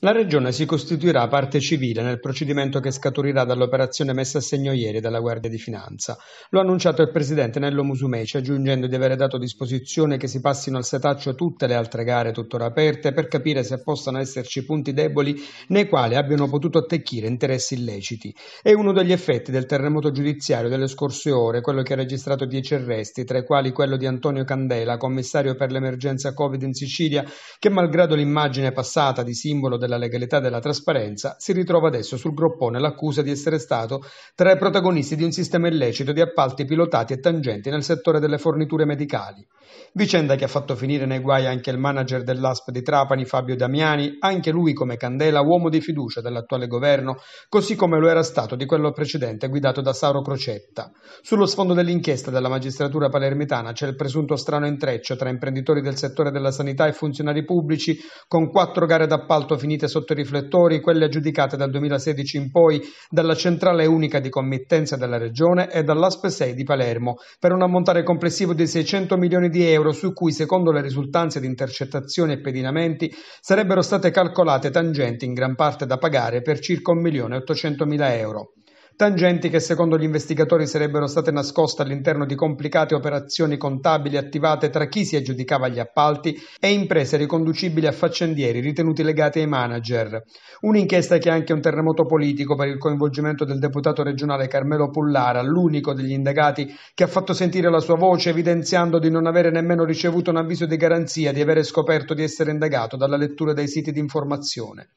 La Regione si costituirà parte civile nel procedimento che scaturirà dall'operazione messa a segno ieri dalla Guardia di Finanza. Lo ha annunciato il Presidente Nello Musumeci, aggiungendo di avere dato disposizione che si passino al setaccio tutte le altre gare tuttora aperte per capire se possano esserci punti deboli nei quali abbiano potuto attecchire interessi illeciti. È uno degli effetti del terremoto giudiziario delle scorse ore, quello che ha registrato dieci arresti, tra i quali quello di Antonio Candela, commissario per l'emergenza Covid in Sicilia, che malgrado l'immagine passata di simbolo della legalità e della trasparenza, si ritrova adesso sul groppone l'accusa di essere stato tra i protagonisti di un sistema illecito di appalti pilotati e tangenti nel settore delle forniture medicali. Vicenda che ha fatto finire nei guai anche il manager dell'ASP di Trapani, Fabio Damiani, anche lui come Candela, uomo di fiducia dell'attuale governo, così come lo era stato di quello precedente guidato da Sauro Crocetta. Sullo sfondo dell'inchiesta della magistratura palermitana c'è il presunto strano intreccio tra imprenditori del settore della sanità e funzionari pubblici con quattro gare d'appalto appalto finite sotto i riflettori quelle aggiudicate dal 2016 in poi dalla centrale unica di committenza della Regione e dall'Aspe 6 di Palermo, per un ammontare complessivo di 600 milioni di euro su cui, secondo le risultanze di intercettazioni e pedinamenti, sarebbero state calcolate tangenti in gran parte da pagare per circa 1.800.000 euro tangenti che secondo gli investigatori sarebbero state nascoste all'interno di complicate operazioni contabili attivate tra chi si aggiudicava gli appalti e imprese riconducibili a faccendieri ritenuti legati ai manager. Un'inchiesta che ha anche un terremoto politico per il coinvolgimento del deputato regionale Carmelo Pullara, l'unico degli indagati che ha fatto sentire la sua voce evidenziando di non avere nemmeno ricevuto un avviso di garanzia di avere scoperto di essere indagato dalla lettura dei siti di informazione.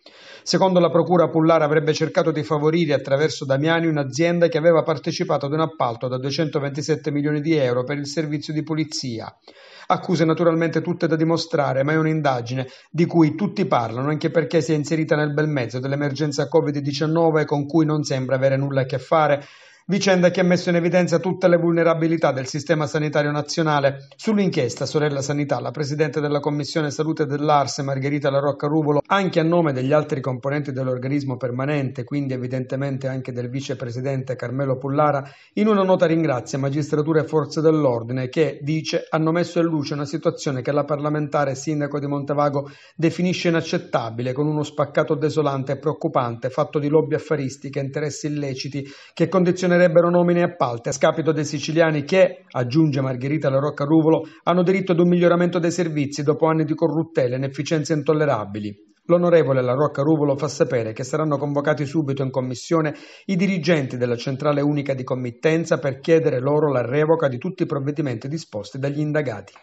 Secondo la procura Pullara avrebbe cercato di favorire attraverso Damiani un'azienda che aveva partecipato ad un appalto da 227 milioni di euro per il servizio di pulizia. Accuse naturalmente tutte da dimostrare, ma è un'indagine di cui tutti parlano, anche perché si è inserita nel bel mezzo dell'emergenza Covid-19 con cui non sembra avere nulla a che fare vicenda che ha messo in evidenza tutte le vulnerabilità del sistema sanitario nazionale. Sull'inchiesta Sorella Sanità, la Presidente della Commissione Salute dell'ARS, Margherita La Rocca Ruvolo, anche a nome degli altri componenti dell'organismo permanente, quindi evidentemente anche del Vicepresidente Carmelo Pullara, in una nota ringrazia magistratura e forze dell'ordine che, dice, hanno messo in luce una situazione che la parlamentare sindaco di Montevago definisce inaccettabile, con uno spaccato desolante e preoccupante fatto di lobby affaristiche, interessi illeciti che condizionerebbero entrerebbero nomine a palate a scapito dei siciliani che, aggiunge Margherita La Rocca Ruvolo, hanno diritto ad un miglioramento dei servizi dopo anni di corruttele e inefficienze intollerabili. L'onorevole La Rocca Ruvolo fa sapere che saranno convocati subito in commissione i dirigenti della centrale unica di committenza per chiedere loro la revoca di tutti i provvedimenti disposti dagli indagati.